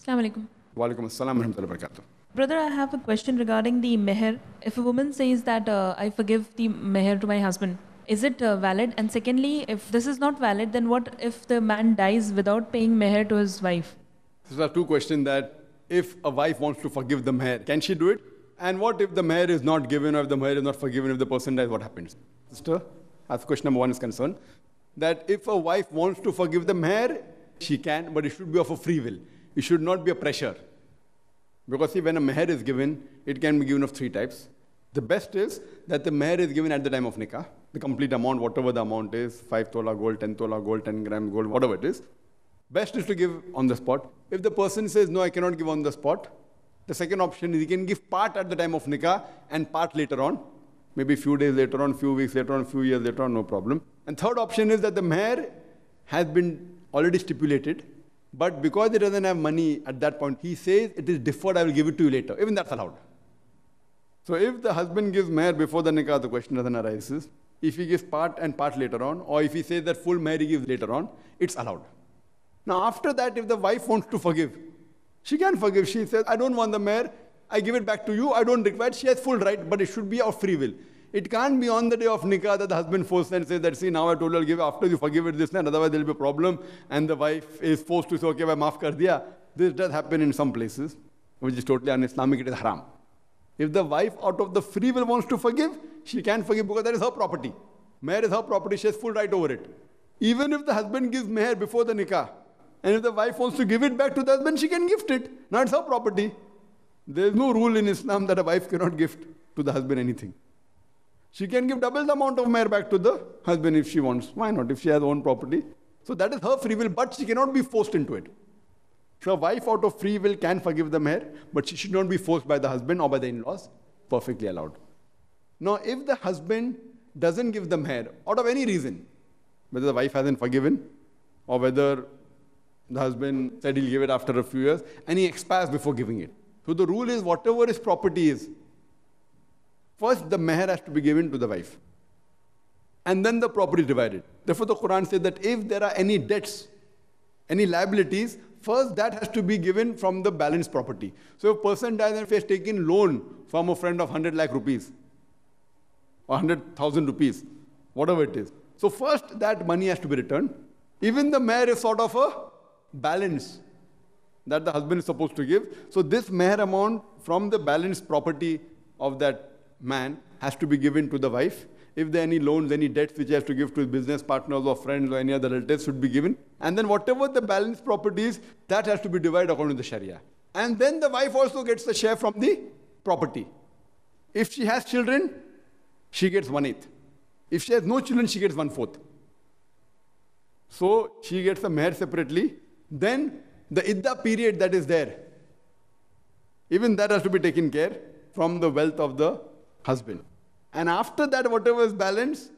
Assalamu alaikum. Wa alaikum assalam wa rahmatullahi wa barakatuh. Brother, I have a question regarding the meher. If a woman says that uh, I forgive the meher to my husband, is it uh, valid? And secondly, if this is not valid, then what if the man dies without paying meher to his wife? These are two questions that if a wife wants to forgive the meher, can she do it? And what if the meher is not given or if the meher is not forgiven, if the person dies, what happens? Sister, as question number one is concerned, that if a wife wants to forgive the meher, she can, but it should be of a free will. It should not be a pressure. Because see, when a meher is given, it can be given of three types. The best is that the meher is given at the time of nikah, the complete amount, whatever the amount is, 5 tola gold, 10 tola gold, 10 gram gold, whatever it is. Best is to give on the spot. If the person says, no, I cannot give on the spot, the second option is he can give part at the time of nikah and part later on. Maybe few days later on, few weeks later on, few years later on, no problem. And third option is that the meher has been already stipulated but because he doesn't have money at that point, he says, It is deferred, I will give it to you later. Even that's allowed. So if the husband gives meher before the nikah, the question doesn't arise. If he gives part and part later on, or if he says that full meher he gives later on, it's allowed. Now, after that, if the wife wants to forgive, she can forgive. She says, I don't want the meher, I give it back to you, I don't require it. She has full right, but it should be of free will. It can't be on the day of nikah that the husband forces and says that, see, now I told you I'll give after you forgive it this and otherwise there'll be a problem. And the wife is forced to say, okay, I maaf kar diya. This does happen in some places, which is totally un-Islamic, it is haram. If the wife out of the free will wants to forgive, she can forgive because that is her property. Mehr is her property, she has full right over it. Even if the husband gives mehr before the nikah, and if the wife wants to give it back to the husband, she can gift it. Now it's her property. There is no rule in Islam that a wife cannot gift to the husband anything. She can give double the amount of mare back to the husband if she wants. Why not? If she has own property. So that is her free will, but she cannot be forced into it. So a wife out of free will can forgive the mare, but she should not be forced by the husband or by the in-laws. Perfectly allowed. Now, if the husband doesn't give the mare out of any reason, whether the wife hasn't forgiven or whether the husband said he'll give it after a few years and he expires before giving it. So the rule is whatever his property is, First, the meher has to be given to the wife. And then the property divided. Therefore, the Quran says that if there are any debts, any liabilities, first that has to be given from the balanced property. So if a person dies and has taken loan from a friend of 100 lakh rupees or 100,000 rupees, whatever it is. So first that money has to be returned. Even the mayor is sort of a balance that the husband is supposed to give. So this mayor amount from the balanced property of that man has to be given to the wife. If there are any loans, any debts which he has to give to his business partners or friends or any other relatives should be given. And then whatever the balance property is, that has to be divided according to the Sharia. And then the wife also gets the share from the property. If she has children, she gets one eighth. If she has no children, she gets one fourth. So she gets the meher separately. Then the idda period that is there, even that has to be taken care from the wealth of the husband. And after that, whatever is balanced,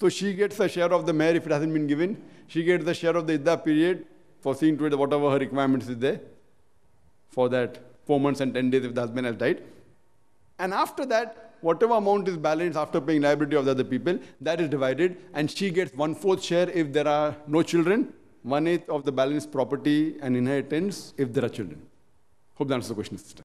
so she gets a share of the mare if it hasn't been given. She gets the share of the idda period for seeing to it whatever her requirements is there for that four months and ten days if the husband has died. And after that, whatever amount is balanced after paying liability of the other people, that is divided and she gets one fourth share if there are no children, one eighth of the balanced property and inheritance if there are children. Hope that answers the question, sister.